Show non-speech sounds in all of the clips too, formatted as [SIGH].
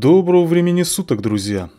Доброго времени суток, друзья!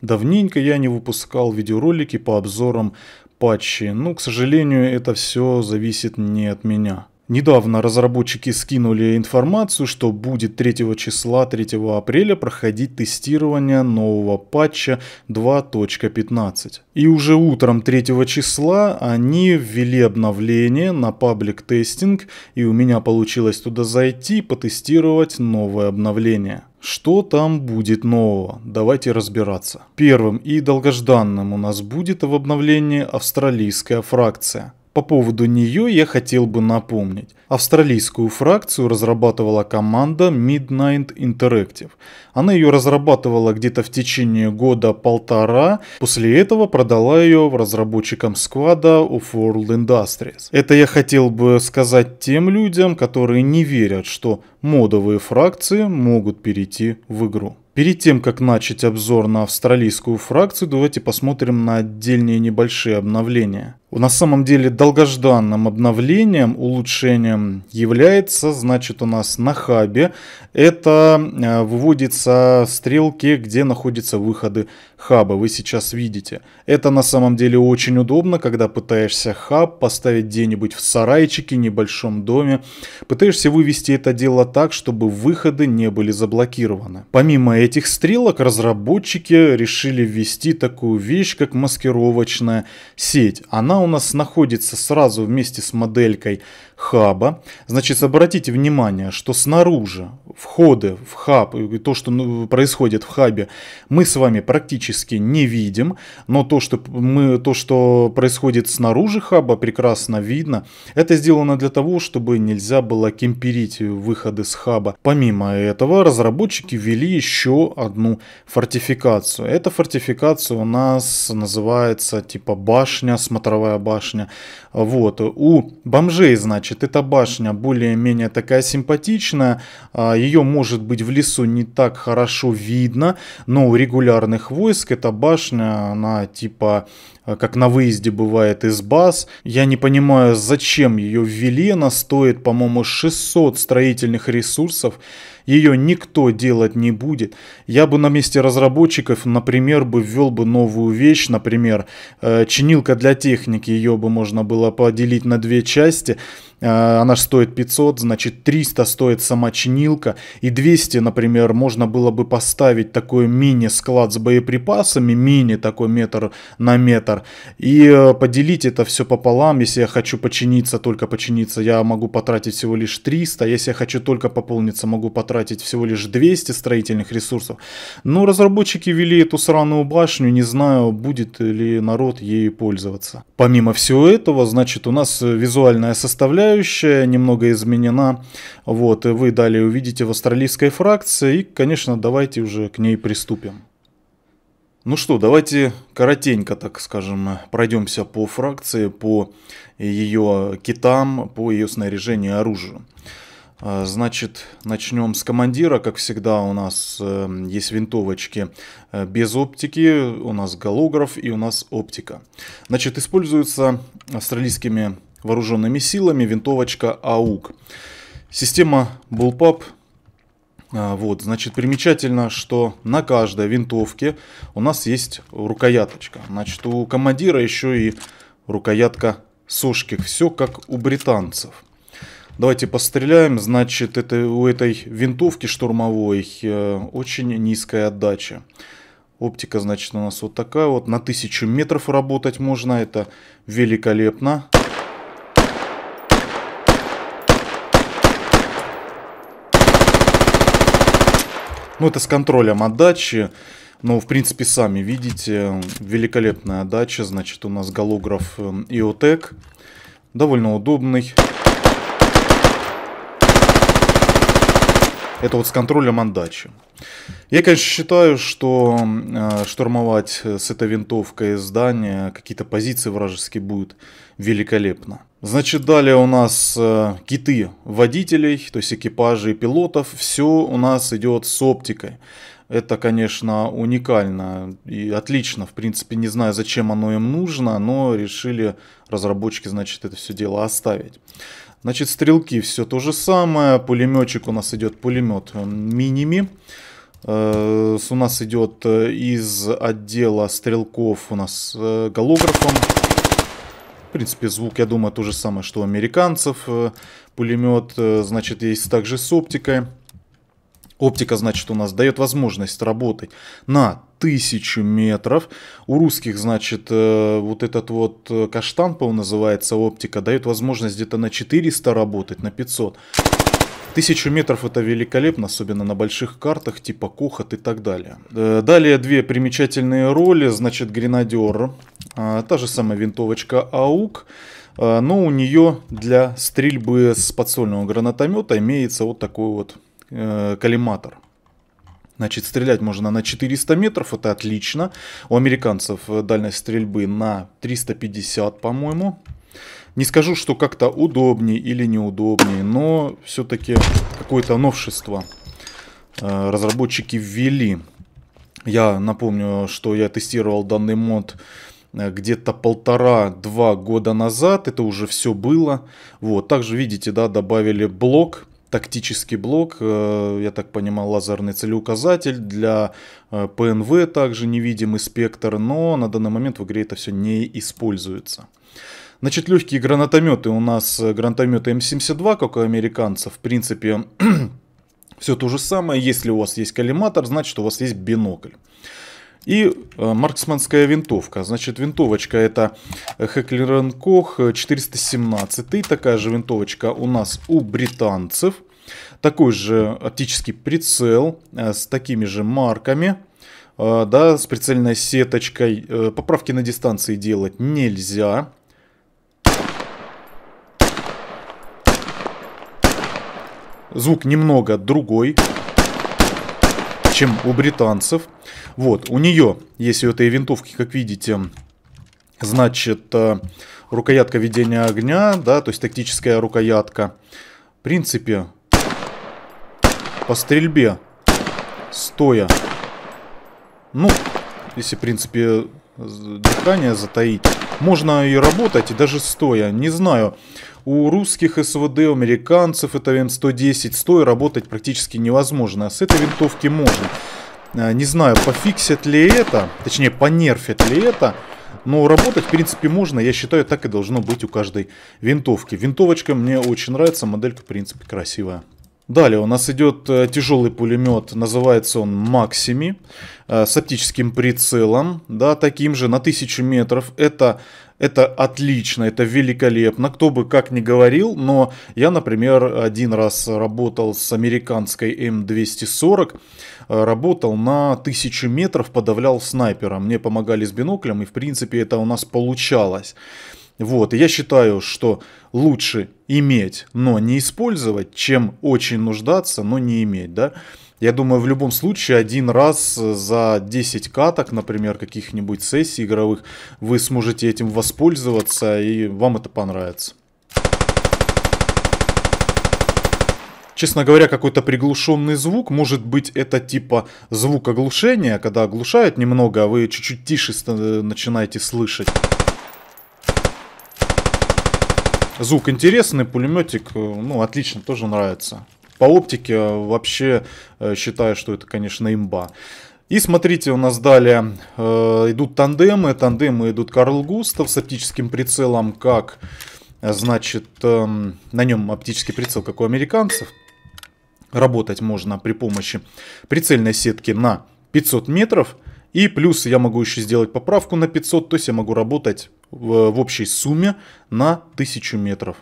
Давненько я не выпускал видеоролики по обзорам патчи, но, ну, к сожалению, это все зависит не от меня. Недавно разработчики скинули информацию, что будет 3 числа 3 апреля проходить тестирование нового патча 2.15. И уже утром 3 числа они ввели обновление на паблик тестинг, и у меня получилось туда зайти, потестировать новое обновление. Что там будет нового? Давайте разбираться. Первым и долгожданным у нас будет в обновлении австралийская фракция. По поводу нее я хотел бы напомнить. Австралийскую фракцию разрабатывала команда Midnight Interactive. Она ее разрабатывала где-то в течение года-полтора, после этого продала ее разработчикам Squad у World Industries. Это я хотел бы сказать тем людям, которые не верят, что модовые фракции могут перейти в игру. Перед тем, как начать обзор на австралийскую фракцию, давайте посмотрим на отдельные небольшие обновления на самом деле долгожданным обновлением, улучшением является, значит, у нас на хабе. Это э, выводится стрелки, где находятся выходы хаба вы сейчас видите. Это на самом деле очень удобно, когда пытаешься хаб поставить где-нибудь в сарайчике, небольшом доме. Пытаешься вывести это дело так, чтобы выходы не были заблокированы. Помимо этих стрелок, разработчики решили ввести такую вещь, как маскировочная сеть. Она у нас находится сразу вместе с моделькой хаба. Значит, обратите внимание, что снаружи входы в хаб, то, что ну, происходит в хабе, мы с вами практически не видим, но то, что, мы, то, что происходит снаружи хаба, прекрасно видно. Это сделано для того, чтобы нельзя было кемперить выходы с хаба. Помимо этого, разработчики ввели еще одну фортификацию. Эта фортификация у нас называется типа башня, смотровая башня. Вот. У бомжей, значит, эта башня более-менее такая симпатичная. А, ее, может быть, в лесу не так хорошо видно, но у регулярных войск эта башня, она типа а, как на выезде бывает из баз. Я не понимаю, зачем ее ввели, она стоит, по-моему, 600 строительных ресурсов. Ее никто делать не будет. Я бы на месте разработчиков, например, бы ввел бы новую вещь, например, э, чинилка для техники, ее бы можно было поделить на две части – Э, она стоит 500, значит 300 стоит сама чинилка, и 200, например, можно было бы поставить такой мини-склад с боеприпасами, мини такой метр на метр, и э, поделить это все пополам, если я хочу починиться, только починиться, я могу потратить всего лишь 300, если я хочу только пополниться, могу потратить всего лишь 200 строительных ресурсов. Но разработчики вели эту сраную башню, не знаю, будет ли народ ею пользоваться. Помимо всего этого, значит, у нас э, визуальная составляющая составляющая немного изменена. Вот, и вы далее увидите в австралийской фракции. И, конечно, давайте уже к ней приступим. Ну что, давайте коротенько, так скажем, пройдемся по фракции, по ее китам, по ее снаряжению и оружию. А, значит, начнем с командира. Как всегда, у нас э, есть винтовочки э, без оптики, у нас голограф и у нас оптика. Значит, используются австралийскими вооруженными силами, винтовочка АУК. Система Bullpup а, вот, значит, примечательно, что на каждой винтовке у нас есть рукояточка. Значит, у командира еще и рукоятка сошки. Все как у британцев. Давайте постреляем. Значит, это, у этой винтовки штурмовой э, очень низкая отдача. Оптика, значит, у нас вот такая вот. На тысячу метров работать можно. Это великолепно. Ну, это с контролем отдачи. Ну, в принципе, сами видите, великолепная отдача. Значит, у нас голограф эм, Иотек. Довольно удобный. Это вот с контролем отдачи. Я, конечно, считаю, что эм, э, штурмовать э, с этой винтовкой здание, какие-то позиции вражеские будут великолепно. Значит, далее у нас э, киты водителей, то есть экипажи и пилотов. Все у нас идет с оптикой. Это, конечно, уникально и отлично. В принципе, не знаю, зачем оно им нужно, но решили разработчики, значит, это все дело оставить. Значит, стрелки все то же самое. Пулеметчик у нас идет пулемет э, миними. Э, у нас идет э, из отдела стрелков у нас э, голографом принципе, звук, я думаю, то же самое, что у американцев. Э, Пулемет, э, значит, есть также с оптикой. Оптика, значит, у нас дает возможность работать на тысячу метров. У русских, значит, э, вот этот вот каштан, по-моему, называется оптика, дает возможность где-то на 400 работать, на 500. Тысячу метров это великолепно, особенно на больших картах, типа кухот и так далее. Далее две примечательные роли, значит, гренадер а, та же самая винтовочка АУК, а, но у нее для стрельбы с подсольного гранатомета имеется вот такой вот э, коллиматор. Значит, стрелять можно на 400 метров, это отлично. У американцев дальность стрельбы на 350, по-моему. Не скажу, что как-то удобнее или неудобнее, но все-таки какое-то новшество э, разработчики ввели. Я напомню, что я тестировал данный мод Э, где-то полтора-два года назад. Это уже все было. Вот, также видите, да, добавили блок тактический блок, э, я так понимаю, лазерный целеуказатель для э, ПНВ также невидимый спектр, но на данный момент в игре это все не используется. Значит, легкие гранатометы у нас, гранатометы М72, как у американцев, в принципе, [CLEARS THROAT] все то же самое. Если у вас есть коллиматор, значит у вас есть бинокль. И э, марксманская винтовка. Значит, винтовочка это Хеклерен Кох 417. Э, такая же винтовочка у нас у британцев. Такой же оптический прицел э, с такими же марками. Да, с прицельной сеточкой. Поправки на дистанции делать нельзя. Звук немного другой, чем у британцев. Вот, у нее есть у этой винтовки, как видите, значит, э, рукоятка ведения огня, да, то есть тактическая рукоятка. В принципе, по стрельбе стоя. Ну, если, в принципе, дыхание затаить. Можно и работать, и даже стоя. Не знаю, у русских СВД, у американцев это М110, стоя работать практически невозможно. А с этой винтовки можно. Э, не знаю, пофиксят ли это, точнее, понерфит ли это. Но работать, в принципе, можно. Я считаю, так и должно быть у каждой винтовки. Винтовочка мне очень нравится. Моделька, в принципе, красивая. Далее у нас идет э, тяжелый пулемет, называется он Максими, э, с оптическим прицелом, да, таким же, на 1000 метров. Это это отлично, это великолепно. Кто бы как ни говорил, но я, например, один раз работал с американской М240, э, работал на тысячу метров, подавлял снайпера. Мне помогали с биноклем, и в принципе это у нас получалось. Вот, я считаю, что лучше иметь, но не использовать, чем очень нуждаться, но не иметь, да. Я думаю, в любом случае, один раз э, за 10 каток, например, каких-нибудь сессий игровых, вы сможете этим воспользоваться, и вам это понравится. честно говоря, какой-то приглушенный звук. Может быть, это типа звук оглушения, когда оглушают немного, а вы чуть-чуть тише э, начинаете слышать. Звук интересный, пулеметик, э, ну, отлично, тоже нравится по оптике а, вообще э, считаю, что это, конечно, имба. И смотрите, у нас далее э, идут тандемы. Тандемы идут Карл Густав с оптическим прицелом, как, значит, э, на нем оптический прицел, как у американцев. Работать можно при помощи прицельной сетки на 500 метров. И плюс я могу еще сделать поправку на 500, то есть я могу работать в, в общей сумме на 1000 метров.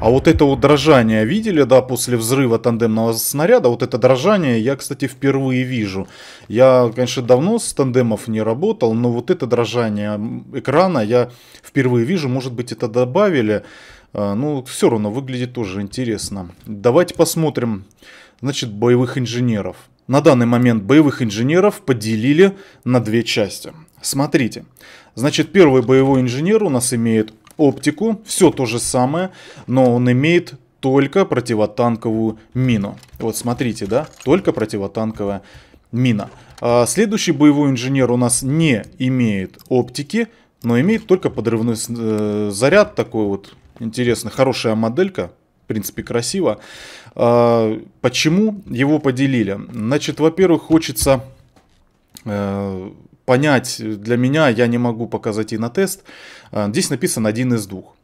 А вот это вот дрожание видели, да, после взрыва тандемного снаряда? Вот это дрожание я, кстати, впервые вижу. Я, конечно, давно с тандемов не работал, но вот это дрожание экрана я впервые вижу. Может быть, это добавили. А, ну, все равно выглядит тоже интересно. Давайте посмотрим, значит, боевых инженеров. На данный момент боевых инженеров поделили на две части. Смотрите. Значит, первый боевой инженер у нас имеет оптику, все то же самое, но он имеет только противотанковую мину. Вот смотрите, да, только противотанковая мина. А следующий боевой инженер у нас не имеет оптики, но имеет только подрывной э, заряд, такой вот интересный, хорошая моделька, в принципе, красиво. А, почему его поделили? Значит, во-первых, хочется э, понять э, для меня, я не могу показать и на тест. Э, здесь написан один из двух.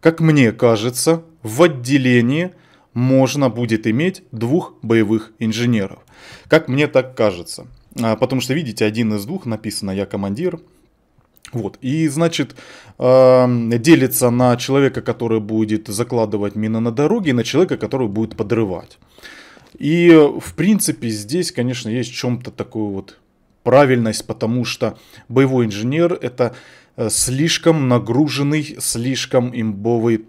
Как мне кажется, в отделении можно будет иметь двух боевых инженеров. Как мне так кажется. Э, потому что, видите, один из двух написано «я командир», вот, и значит, эм, делится на человека, который будет закладывать мины на дороге, и на человека, который будет подрывать. И, в принципе, здесь, конечно, есть в чем-то такое вот правильность, потому что боевой инженер это э, слишком нагруженный, слишком имбовый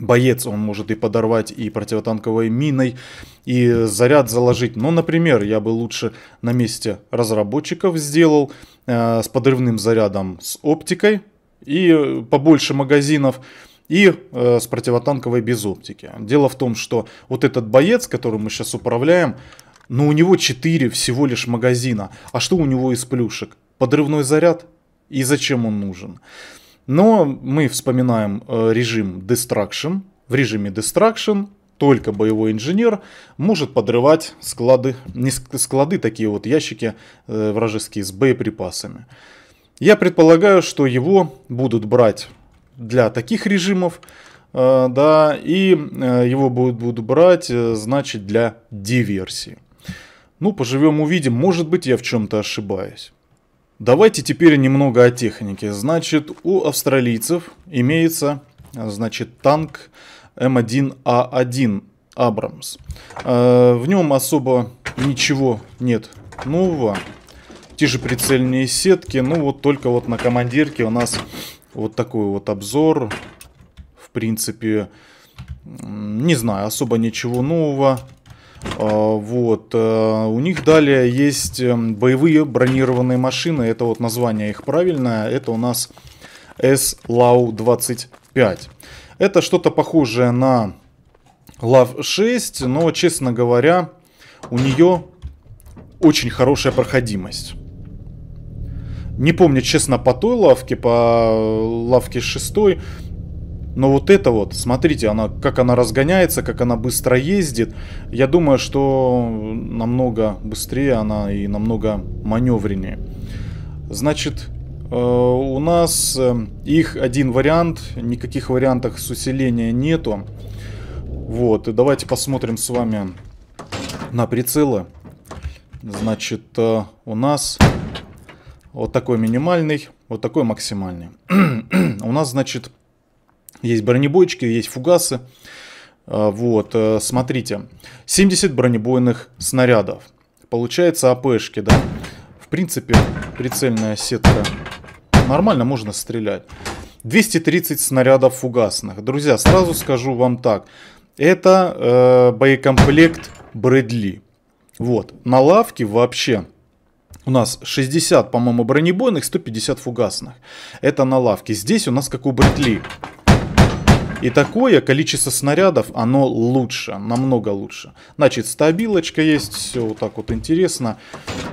боец. Он может и подорвать и противотанковой миной, и заряд заложить. Но, например, я бы лучше на месте разработчиков сделал э, с подрывным зарядом, с оптикой и э, побольше магазинов и э, с противотанковой без оптики. Дело в том, что вот этот боец, который мы сейчас управляем, но у него 4 всего лишь магазина. А что у него из плюшек? Подрывной заряд? И зачем он нужен? Но мы вспоминаем э, режим Destruction. В режиме Destruction только боевой инженер может подрывать склады, не склады, такие вот ящики э, вражеские с боеприпасами. Я предполагаю, что его будут брать для таких режимов, э, да, и э, его будут, будут брать, э, значит, для диверсии. Ну, поживем увидим, может быть я в чем-то ошибаюсь. Давайте теперь немного о технике. Значит, у австралийцев имеется, а, значит, танк М1А1 Абрамс. А, в нем особо ничего нет нового. Те же прицельные сетки, ну вот только вот на командирке у нас вот такой вот обзор. В принципе, не знаю, особо ничего нового. А, вот. Э, у них далее есть эм, боевые бронированные машины. Это вот название их правильное. Это у нас S-Lau-25. Это что-то похожее на Лав-6, но, честно говоря, у нее очень хорошая проходимость. Не помню, честно, по той лавке, по э, лавке 6, но вот это вот, смотрите, она, как она разгоняется, как она быстро ездит. Я думаю, что намного быстрее она и намного маневреннее. Значит, э, у нас э, их один вариант, никаких вариантов с усиления нету. Вот, и давайте посмотрим с вами на прицелы. Значит, э, у нас вот такой минимальный, вот такой максимальный. [CLEARS THROAT] у нас, значит, есть бронебойчики, есть фугасы. А, вот, э, смотрите. 70 бронебойных снарядов. Получается АПшки, да? В принципе, прицельная сетка. Нормально можно стрелять. 230 снарядов фугасных. Друзья, сразу скажу вам так. Это э, боекомплект Брэдли. Вот, на лавке вообще у нас 60, по-моему, бронебойных, 150 фугасных. Это на лавке. Здесь у нас как у Брэдли. И такое количество снарядов, оно лучше, намного лучше. Значит, стабилочка есть, все вот так вот интересно.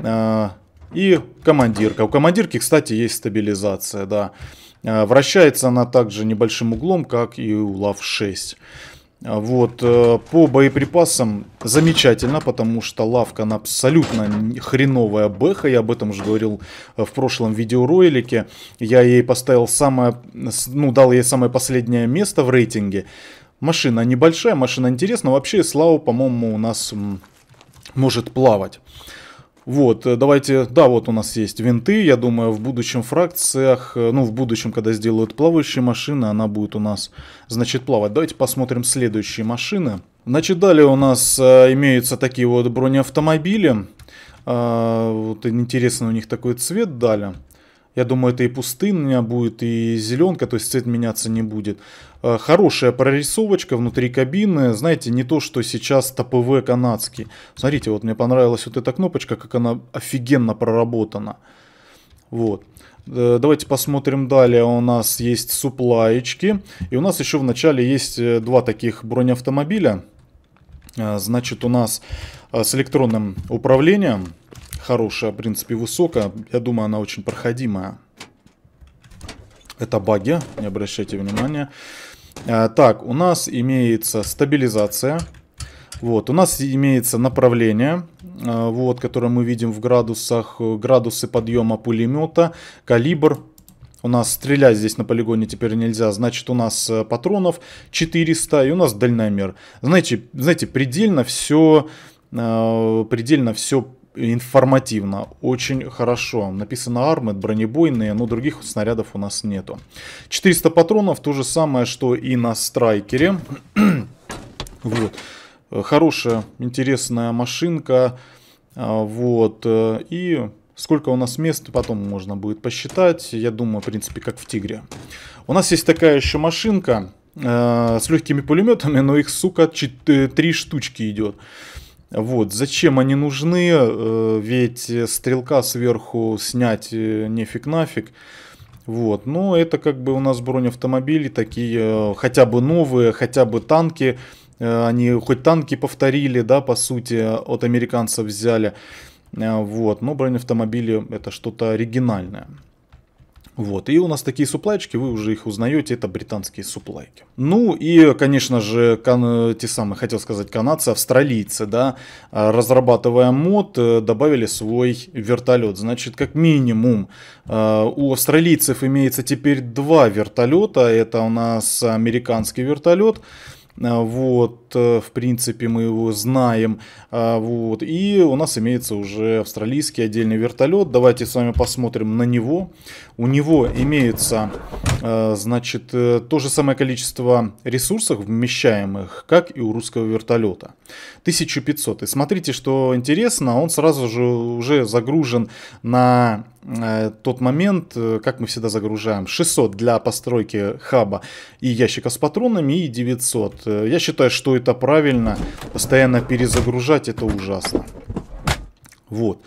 Э, и командирка. У командирки, кстати, есть стабилизация, да. Э, вращается она также небольшим углом, как и у лав 6. Вот, э, по боеприпасам замечательно, потому что лавка, она абсолютно хреновая бэха, я об этом уже говорил э, в прошлом видеоролике. Я ей поставил самое, ну, дал ей самое последнее место в рейтинге. Машина небольшая, машина интересная, вообще Слава, по-моему, у нас может плавать. Вот, э, давайте, да, вот у нас есть винты, я думаю, в будущем фракциях, э, ну, в будущем, когда сделают плавающие машины, она будет у нас, значит, плавать. Давайте посмотрим следующие машины. Значит, далее у нас э, имеются такие вот бронеавтомобили. А, вот интересно, у них такой цвет дали. Я думаю, это и пустынная будет, и зеленка, то есть цвет меняться не будет. Э, хорошая прорисовочка внутри кабины, знаете, не то, что сейчас ТПВ канадский. Смотрите, вот мне понравилась вот эта кнопочка, как она офигенно проработана. Вот. Э, давайте посмотрим далее. У нас есть суплаечки. И у нас еще в начале есть э, два таких бронеавтомобиля. Значит, у нас с электронным управлением хорошая, в принципе, высокая. Я думаю, она очень проходимая. Это баги, не обращайте внимания. А, так, у нас имеется стабилизация. Вот, у нас имеется направление, а, вот, которое мы видим в градусах, градусы подъема пулемета, калибр. У нас стрелять здесь на полигоне теперь нельзя, значит у нас э, патронов 400 и у нас дальномер. Знаете, знаете предельно все, а, предельно все информативно, очень хорошо. Написано армы, бронебойные, но других снарядов у нас нету. 400 патронов, то же самое, что и на страйкере. [CLEARS THROAT] вот. Хорошая, интересная машинка. А, вот. Э, и сколько у нас мест, потом можно будет посчитать. Я думаю, в принципе, как в «Тигре». У нас есть такая еще машинка э, с легкими пулеметами, но их, сука, э, три штучки идет. Вот, зачем они нужны, э, ведь стрелка сверху снять э, нефиг нафиг. Вот, но ну, это как бы у нас бронеавтомобили такие, э, хотя бы новые, хотя бы танки. Они хоть танки повторили, да, по сути, от американцев взяли. Вот, но бронеавтомобили это что-то оригинальное. Вот, и у нас такие суплайчики, вы уже их узнаете, это британские суплайки. Ну и, конечно же, кан... те самые, хотел сказать, канадцы, австралийцы, да, а, разрабатывая мод, э, добавили свой вертолет. Значит, как минимум а, у австралийцев имеется теперь два вертолета, это у нас американский вертолет, а, вот, в принципе, мы его знаем. А, вот. И у нас имеется уже австралийский отдельный вертолет. Давайте с вами посмотрим на него. У него имеется, а, значит, э, то же самое количество ресурсов вмещаемых, как и у русского вертолета. 1500. И смотрите, что интересно, он сразу же уже загружен на э, тот момент, э, как мы всегда загружаем, 600 для постройки хаба и ящика с патронами и 900. Я считаю, что это это правильно. Постоянно перезагружать это ужасно. Вот.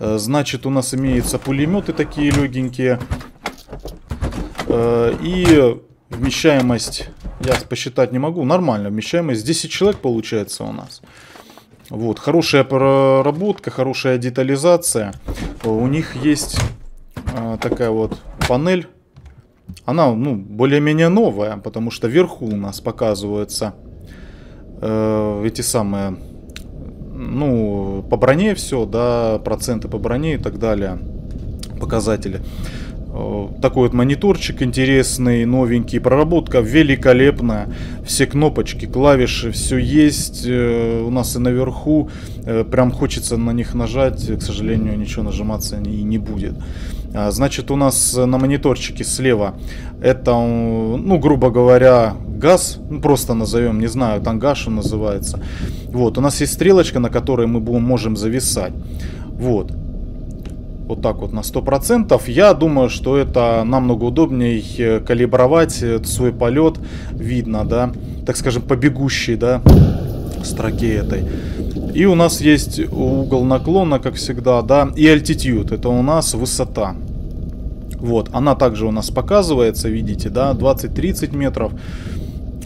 Э, значит, у нас имеются пулеметы такие легенькие. Э, и вмещаемость, я посчитать не могу, нормально. Вмещаемость 10 человек получается у нас. Вот, хорошая проработка, хорошая детализация. У них есть э, такая вот панель. Она, ну, более-менее новая, потому что вверху у нас показывается э, эти самые, ну, по броне все, да, проценты по броне и так далее, показатели. Э, такой вот мониторчик интересный, новенький, проработка великолепная, все кнопочки, клавиши, все есть, э, у нас и наверху, э, прям хочется на них нажать, к сожалению, ничего нажиматься и не будет. А, значит, у нас на мониторчике слева это, ну, грубо говоря, газ, ну, просто назовем, не знаю, тангаш называется. Вот, у нас есть стрелочка, на которой мы будем, можем зависать. Вот. Вот так вот на 100%. Я думаю, что это намного удобнее э, калибровать э, свой полет. Видно, да, так скажем, по бегущей, да, строке этой. И у нас есть угол наклона, как всегда, да, и altitude, это у нас высота. Вот, она также у нас показывается, видите, да, 20-30 метров.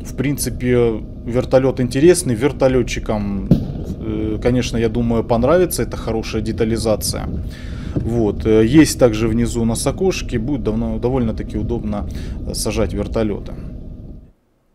В принципе, вертолет интересный. Вертолетчикам, э, конечно, я думаю, понравится. Это хорошая детализация. Вот. Э, есть также внизу на сокошке. Будет довольно-таки удобно э, сажать вертолеты.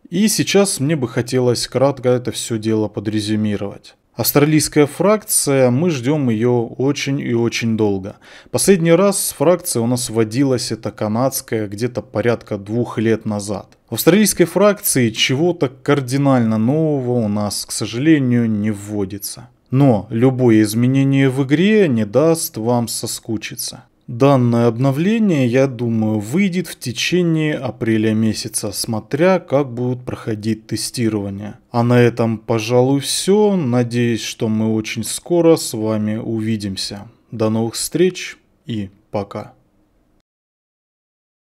И сейчас мне бы хотелось кратко это все дело подрезюмировать. Австралийская фракция, мы ждем ее очень и очень долго. Последний раз фракция у нас водилась, это канадская, где-то порядка двух лет назад. В австралийской фракции чего-то кардинально нового у нас, к сожалению, не вводится. Но любое изменение в игре не даст вам соскучиться. Данное обновление, я думаю, выйдет в течение апреля месяца, смотря как будут проходить тестирования. А на этом, пожалуй, все. Надеюсь, что мы очень скоро с вами увидимся. До новых встреч и пока.